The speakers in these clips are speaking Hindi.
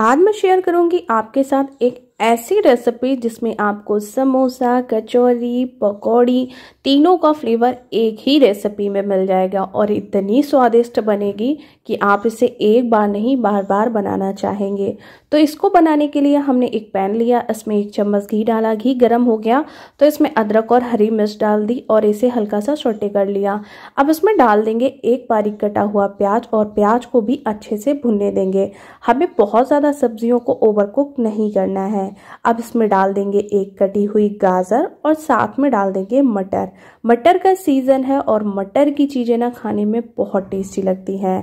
आज मैं शेयर करूंगी आपके साथ एक ऐसी रेसिपी जिसमें आपको समोसा कचौरी पकौड़ी तीनों का फ्लेवर एक ही रेसिपी में मिल जाएगा और इतनी स्वादिष्ट बनेगी कि आप इसे एक बार नहीं बार बार बनाना चाहेंगे तो इसको बनाने के लिए हमने एक पैन लिया इसमें एक चम्मच घी डाला घी गर्म हो गया तो इसमें अदरक और हरी मिर्च डाल दी और इसे हल्का सा छोटे कर लिया अब इसमें डाल देंगे एक बारीक कटा हुआ प्याज और प्याज को भी अच्छे से भुनने देंगे हमें बहुत ज़्यादा सब्जियों को ओवर नहीं करना है है अब इसमें डाल देंगे एक कटी हुई गाजर और साथ में डाल देंगे मटर मटर का सीज़न है और मटर की चीज़ें ना खाने में बहुत टेस्टी लगती हैं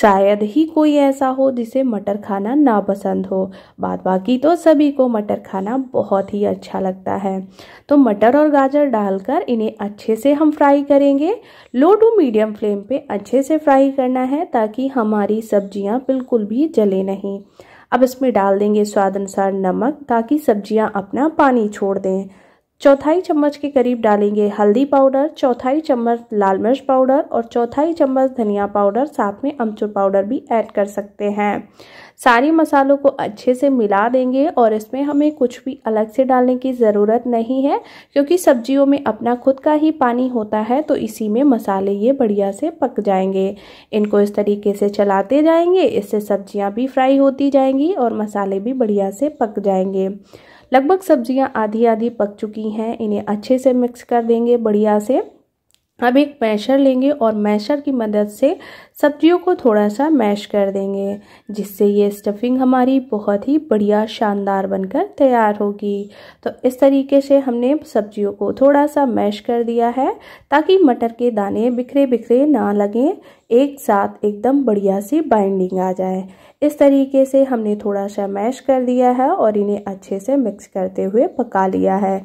शायद ही कोई ऐसा हो जिसे मटर खाना ना पसंद हो बाद बाकी तो सभी को मटर खाना बहुत ही अच्छा लगता है तो मटर और गाजर डालकर इन्हें अच्छे से हम फ्राई करेंगे लो टू मीडियम फ्लेम पे अच्छे से फ्राई करना है ताकि हमारी सब्जियां बिल्कुल भी जले नहीं अब इसमें डाल देंगे स्वाद अनुसार नमक ताकि सब्जियां अपना पानी छोड़ दें चौथाई चम्मच के करीब डालेंगे हल्दी पाउडर चौथाई चम्मच लाल मिर्च पाउडर और चौथाई चम्मच धनिया पाउडर साथ में अमचूर पाउडर भी ऐड कर सकते हैं सारी मसालों को अच्छे से मिला देंगे और इसमें हमें कुछ भी अलग से डालने की ज़रूरत नहीं है क्योंकि सब्जियों में अपना खुद का ही पानी होता है तो इसी में मसाले ये बढ़िया से पक जाएंगे इनको इस तरीके से चलाते जाएंगे इससे सब्जियाँ भी फ्राई होती जाएंगी और मसाले भी बढ़िया से पक जाएंगे लगभग सब्जियां आधी आधी पक चुकी हैं इन्हें अच्छे से मिक्स कर देंगे बढ़िया से अब एक मैशर लेंगे और मैशर की मदद से सब्जियों को थोड़ा सा मैश कर देंगे जिससे ये स्टफिंग हमारी बहुत ही बढ़िया शानदार बनकर तैयार होगी तो इस तरीके से हमने सब्जियों को थोड़ा सा मैश कर दिया है ताकि मटर के दाने बिखरे बिखरे ना लगें एक साथ एकदम बढ़िया सी बाइंडिंग आ जाए इस तरीके से हमने थोड़ा सा मैश कर दिया है और इन्हें अच्छे से मिक्स करते हुए पका लिया है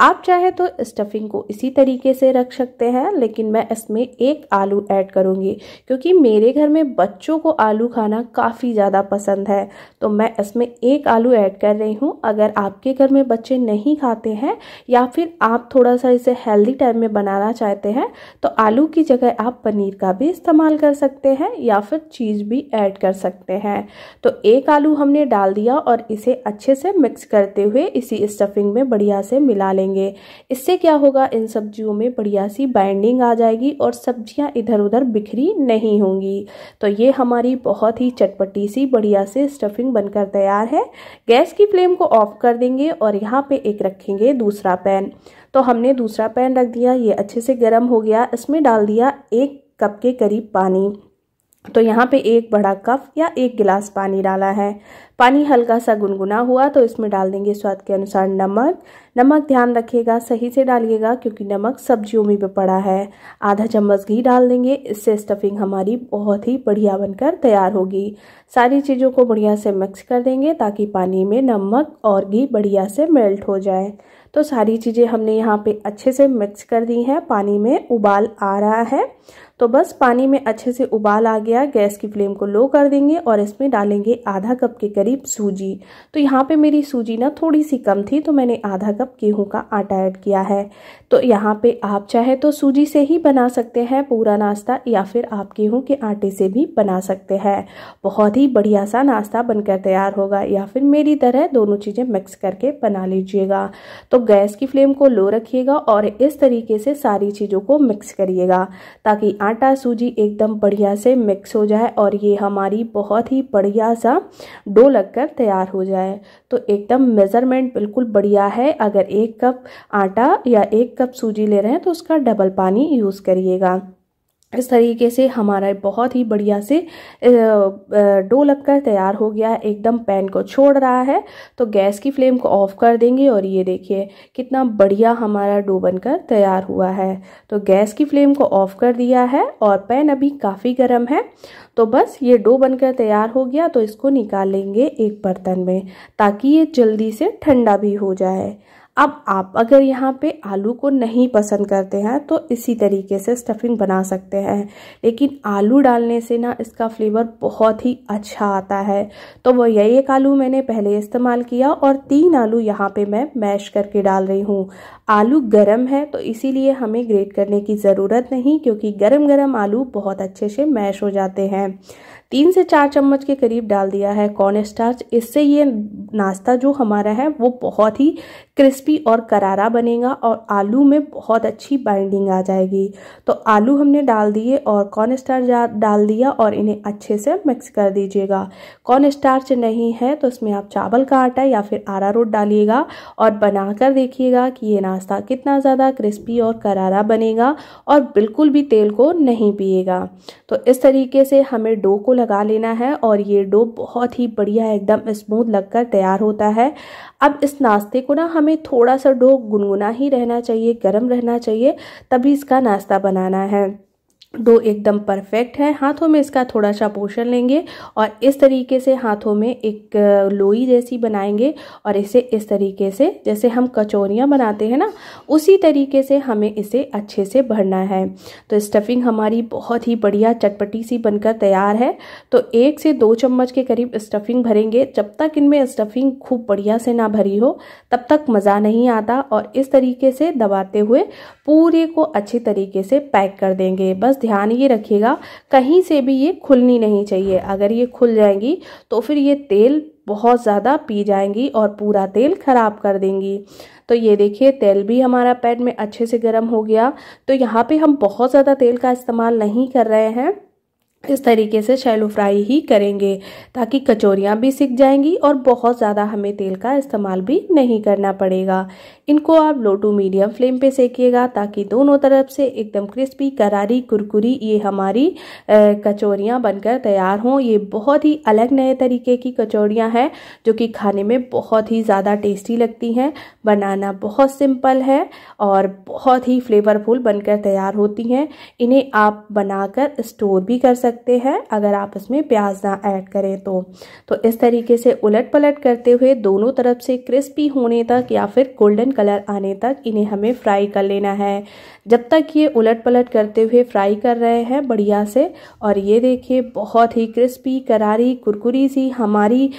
आप चाहे तो स्टफिंग को इसी तरीके से रख सकते हैं लेकिन मैं इसमें एक आलू ऐड करूँगी क्योंकि मेरे घर में बच्चों को आलू खाना काफ़ी ज़्यादा पसंद है तो मैं इसमें एक आलू ऐड कर रही हूँ अगर आपके घर में बच्चे नहीं खाते हैं या फिर आप थोड़ा सा इसे हेल्दी टाइम में बनाना चाहते हैं तो आलू की जगह आप पनीर का भी इस्तेमाल कर सकते हैं या फिर चीज़ भी ऐड कर सकते हैं तो एक आलू हमने डाल दिया और इसे अच्छे से मिक्स करते हुए इसी स्टफिंग में बढ़िया से मिला लेंगे करेंगे इससे क्या होगा इन सब्जियों में बढ़िया सी बाइंडिंग आ जाएगी और सब्जियां इधर उधर बिखरी नहीं होंगी तो ये हमारी बहुत ही चटपटी सी बढ़िया से स्टफिंग बनकर तैयार है गैस की फ्लेम को ऑफ कर देंगे और यहाँ पे एक रखेंगे दूसरा पैन तो हमने दूसरा पैन रख दिया ये अच्छे से गर्म हो गया इसमें डाल दिया एक कप के करीब पानी तो यहाँ पे एक बड़ा कप या एक गिलास पानी डाला है पानी हल्का सा गुनगुना हुआ तो इसमें डाल देंगे स्वाद के अनुसार नमक नमक ध्यान रखिएगा सही से डालिएगा क्योंकि नमक सब्जियों में भी पड़ा है आधा चम्मच घी डाल देंगे इससे स्टफिंग हमारी बहुत ही बढ़िया बनकर तैयार होगी सारी चीज़ों को बढ़िया से मिक्स कर देंगे ताकि पानी में नमक और घी बढ़िया से मेल्ट हो जाए तो सारी चीज़ें हमने यहाँ पे अच्छे से मिक्स कर दी हैं पानी में उबाल आ रहा है तो बस पानी में अच्छे से उबाल आ गया गैस की फ्लेम को लो कर देंगे और इसमें डालेंगे आधा कप के करीब सूजी तो यहाँ पे मेरी सूजी ना थोड़ी सी कम थी तो मैंने आधा कप गेहूँ का आटा ऐड किया है तो यहाँ पे आप चाहे तो सूजी से ही बना सकते हैं पूरा नाश्ता या फिर आप गेहूँ के आटे से भी बना सकते हैं बहुत ही बढ़िया सा नाश्ता बनकर तैयार होगा या फिर मेरी तरह दोनों चीज़ें मिक्स करके बना लीजिएगा तो गैस की फ्लेम को लो रखिएगा और इस तरीके से सारी चीज़ों को मिक्स करिएगा ताकि आटा सूजी एकदम बढ़िया से मिक्स हो जाए और ये हमारी बहुत ही बढ़िया सा डो लगकर तैयार हो जाए तो एकदम मेज़रमेंट बिल्कुल बढ़िया है अगर एक कप आटा या एक कप सूजी ले रहे हैं तो उसका डबल पानी यूज़ करिएगा इस तरीके से हमारा बहुत ही बढ़िया से डो लगकर तैयार हो गया है एकदम पैन को छोड़ रहा है तो गैस की फ्लेम को ऑफ कर देंगे और ये देखिए कितना बढ़िया हमारा डो बनकर तैयार हुआ है तो गैस की फ्लेम को ऑफ कर दिया है और पैन अभी काफ़ी गर्म है तो बस ये डो बनकर तैयार हो गया तो इसको निकाल लेंगे एक बर्तन में ताकि ये जल्दी से ठंडा भी हो जाए अब आप अगर यहाँ पे आलू को नहीं पसंद करते हैं तो इसी तरीके से स्टफिंग बना सकते हैं लेकिन आलू डालने से ना इसका फ्लेवर बहुत ही अच्छा आता है तो वो यही एक आलू मैंने पहले इस्तेमाल किया और तीन आलू यहाँ पे मैं मैश करके डाल रही हूँ आलू गर्म है तो इसीलिए हमें ग्रेट करने की ज़रूरत नहीं क्योंकि गर्म गर्म आलू बहुत अच्छे से मैश हो जाते हैं तीन से चार चम्मच के करीब डाल दिया है कॉर्न स्टार्च इससे ये नाश्ता जो हमारा है वो बहुत ही क्रिस्पी और करारा बनेगा और आलू में बहुत अच्छी बाइंडिंग आ जाएगी तो आलू हमने डाल दिए और कॉर्न स्टार्च डाल दिया और इन्हें अच्छे से मिक्स कर दीजिएगा कॉर्न स्टार्च नहीं है तो इसमें आप चावल का आटा या फिर आरा रोट डालिएगा और बनाकर देखिएगा कि ये नाश्ता कितना ज़्यादा क्रिस्पी और करारा बनेगा और बिल्कुल भी तेल को नहीं पिएगा तो इस तरीके से हमें डो को लगा लेना है और ये डो बहुत ही बढ़िया एकदम स्मूथ लगकर तैयार होता है अब इस नाश्ते को ना हमें थोड़ा सा डो गुनगुना ही रहना चाहिए गर्म रहना चाहिए तभी इसका नाश्ता बनाना है डो एकदम परफेक्ट है हाथों में इसका थोड़ा सा पोषण लेंगे और इस तरीके से हाथों में एक लोई जैसी बनाएंगे और इसे इस तरीके से जैसे हम कचौरियाँ बनाते हैं ना उसी तरीके से हमें इसे अच्छे से भरना है तो स्टफिंग हमारी बहुत ही बढ़िया चटपटी सी बनकर तैयार है तो एक से दो चम्मच के करीब स्टफिंग भरेंगे जब तक इनमें स्टफिंग खूब बढ़िया से ना भरी हो तब तक मज़ा नहीं आता और इस तरीके से दबाते हुए पूरे को अच्छी तरीके से पैक कर देंगे बस ध्यान ये रखिएगा कहीं से भी ये खुलनी नहीं चाहिए अगर ये खुल जाएंगी तो फिर ये तेल बहुत ज़्यादा पी जाएंगी और पूरा तेल ख़राब कर देंगी तो ये देखिए तेल भी हमारा पैन में अच्छे से गर्म हो गया तो यहाँ पे हम बहुत ज़्यादा तेल का इस्तेमाल नहीं कर रहे हैं इस तरीके से शैलो फ्राई ही करेंगे ताकि कचौरियाँ भी सिक जाएंगी और बहुत ज़्यादा हमें तेल का इस्तेमाल भी नहीं करना पड़ेगा इनको आप लो टू मीडियम फ्लेम पे सेकिएगा ताकि दोनों तरफ से एकदम क्रिस्पी करारी कुरकुरी ये हमारी कचौरियाँ बनकर तैयार हों ये बहुत ही अलग नए तरीके की कचौड़ियाँ हैं जो कि खाने में बहुत ही ज़्यादा टेस्टी लगती हैं बनाना बहुत सिंपल है और बहुत ही फ्लेवरफुल बनकर तैयार होती हैं इन्हें आप बनाकर स्टोर भी कर सकते सकते हैं अगर आप उसमें प्याज ना ऐड करें तो तो इस तरीके से उलट पलट करते हुए दोनों तरफ से क्रिस्पी होने तक या फिर गोल्डन कलर आने तक इन्हें हमें फ्राई कर लेना है जब तक ये उलट पलट करते हुए फ्राई कर रहे हैं बढ़िया से और ये देखिए बहुत ही क्रिस्पी करारी कुरकुरी सी हमारी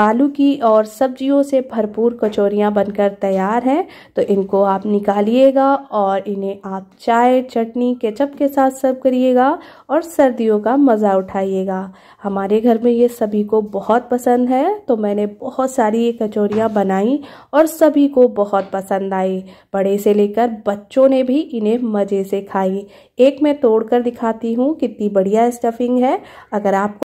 आलू की और सब्जियों से भरपूर कचौरियाँ बनकर तैयार हैं तो इनको आप निकालिएगा और इन्हें आप चाय चटनी केचप के साथ सर्व करिएगा और सर्दियों का मज़ा उठाइएगा हमारे घर में ये सभी को बहुत पसंद है तो मैंने बहुत सारी ये कचौरियाँ बनाई और सभी को बहुत पसंद आई बड़े से लेकर बच्चों ने भी इन्हें मज़े से खाई एक मैं तोड़ कर दिखाती हूँ कितनी बढ़िया स्टफिंग है अगर आपको